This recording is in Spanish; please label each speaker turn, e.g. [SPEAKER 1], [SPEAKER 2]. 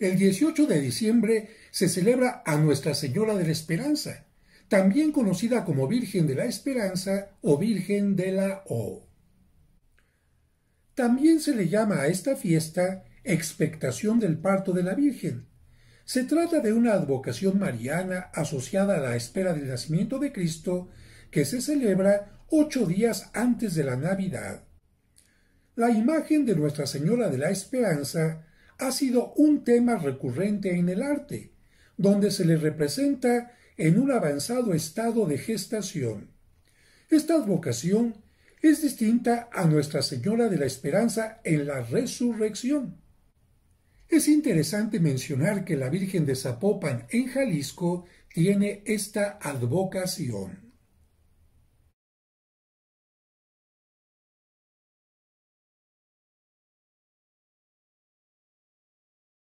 [SPEAKER 1] El 18 de diciembre se celebra a Nuestra Señora de la Esperanza, también conocida como Virgen de la Esperanza o Virgen de la O. También se le llama a esta fiesta expectación del parto de la Virgen. Se trata de una advocación mariana asociada a la espera del nacimiento de Cristo que se celebra ocho días antes de la Navidad. La imagen de Nuestra Señora de la Esperanza ha sido un tema recurrente en el arte, donde se le representa en un avanzado estado de gestación. Esta advocación es distinta a Nuestra Señora de la Esperanza en la Resurrección. Es interesante mencionar que la Virgen de Zapopan en Jalisco tiene esta advocación.